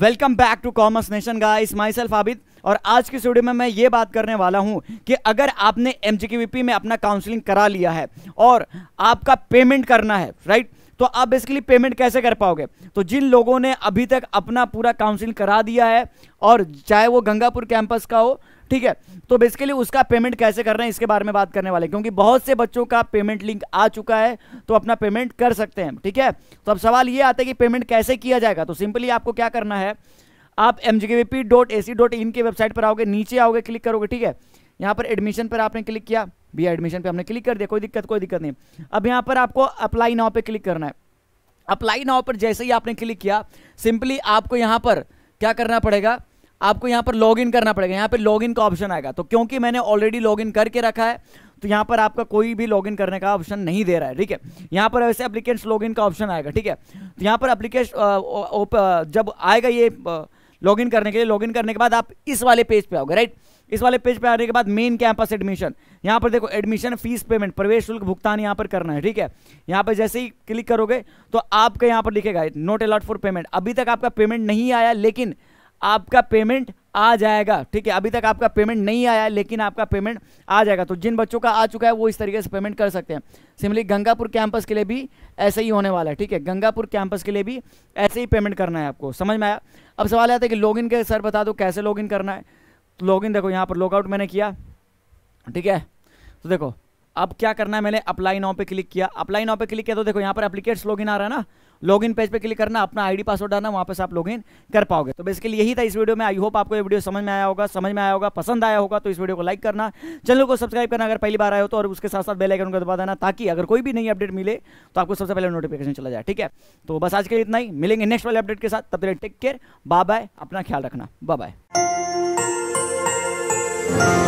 welcome back to commerce nation guys myself Abid और आज की स्टूडियो में मैं ये बात करने वाला हूँ कि अगर आपने एम में अपना काउंसलिंग करा लिया है और आपका पेमेंट करना है राइट तो आप बेसिकली पेमेंट कैसे कर पाओगे तो जिन लोगों ने अभी तक अपना पूरा काउंसिल करा दिया है और चाहे वो गंगापुर कैंपस का हो ठीक है तो बेसिकली उसका पेमेंट कैसे करना है इसके बारे में बात करने वाले क्योंकि बहुत से बच्चों का पेमेंट लिंक आ चुका है तो अपना पेमेंट कर सकते हैं ठीक है तो अब सवाल ये आता है कि पेमेंट कैसे किया जाएगा तो सिंपली आपको क्या करना है आप एम की वेबसाइट पर आओगे नीचे आओगे क्लिक करोगे ठीक है यहाँ पर एडमिशन पर आपने क्लिक किया भैया एडमिशन पर हमने क्लिक कर दिया कोई दिक्कत कोई दिक्कत नहीं अब यहाँ पर आपको अप्लाई नाव पर क्लिक करना है अप्लाई नाव पर जैसे ही आपने क्लिक किया सिंपली आपको यहाँ पर क्या करना पड़ेगा आपको यहाँ पर लॉगिन करना पड़ेगा यहाँ पर लॉगिन का ऑप्शन आएगा तो क्योंकि मैंने ऑलरेडी लॉगिन करके रखा है तो यहाँ पर आपका कोई भी लॉगिन करने का ऑप्शन नहीं दे रहा है ठीक है यहाँ पर वैसे अप्लीकेट्स लॉगिन का ऑप्शन आएगा ठीक है तो यहाँ पर अप्लीकेट जब आएगा ये आ, लॉग इन करने के लिए लॉग इन करने के बाद आप इस वाले पेज पे आओगे राइट इस वाले पेज पे आने के बाद मेन कैंपस एडमिशन यहाँ पर देखो एडमिशन फीस पेमेंट प्रवेश शुल्क भुगतान यहाँ पर करना है ठीक है यहाँ पर जैसे ही क्लिक करोगे तो आपका यहाँ पर लिखेगा नोट अलॉट फॉर पेमेंट अभी तक आपका पेमेंट नहीं आया लेकिन आपका पेमेंट आ जाएगा ठीक है अभी तक आपका पेमेंट नहीं आया है लेकिन आपका पेमेंट आ जाएगा तो जिन बच्चों का आ चुका है वो इस तरीके से पेमेंट कर सकते हैं सिमिली गंगापुर कैंपस के लिए भी ऐसे ही होने वाला है ठीक है गंगापुर कैंपस के लिए भी ऐसे ही पेमेंट करना है आपको समझ में आया अब सवाल आता है कि लॉग के सर बता दो कैसे लॉग करना है तो लॉग देखो यहाँ पर लॉगआउट मैंने किया ठीक है तो देखो अब क्या करना है मैंने अप्लाई नाउ पे क्लिक किया अप्लाई नाउ पे क्लिक किया तो देखो यहाँ पर अप्लीकेट्स लॉगिन आ रहा है ना लॉगिन पेज पे क्लिक करना अपना आईडी पासवर्ड डालना वहाँ पे आप आप लॉगिन कर पाओगे तो बेसिकली यही था इस वीडियो में आई होप आपको ये वीडियो समझ में आया होगा समझ में आया होगा पसंद आया होगा तो इस वीडियो को लाइक करना चैनल को सब्सक्राइब करना अगर पहली बार आए हो तो और उसके साथ साथ बेलाइकन को दबा देना ताकि अगर कोई भी नई अपडेट मिले तो आपको सबसे पहले नोटिफिकेशन चला जाए ठीक है तो बस आज के लिए इतना ही मिलेंगे नेक्स्ट वाले अपडेट के साथ तब तक टेक केयर बाय बाय अपना ख्याल रखना बाय बाय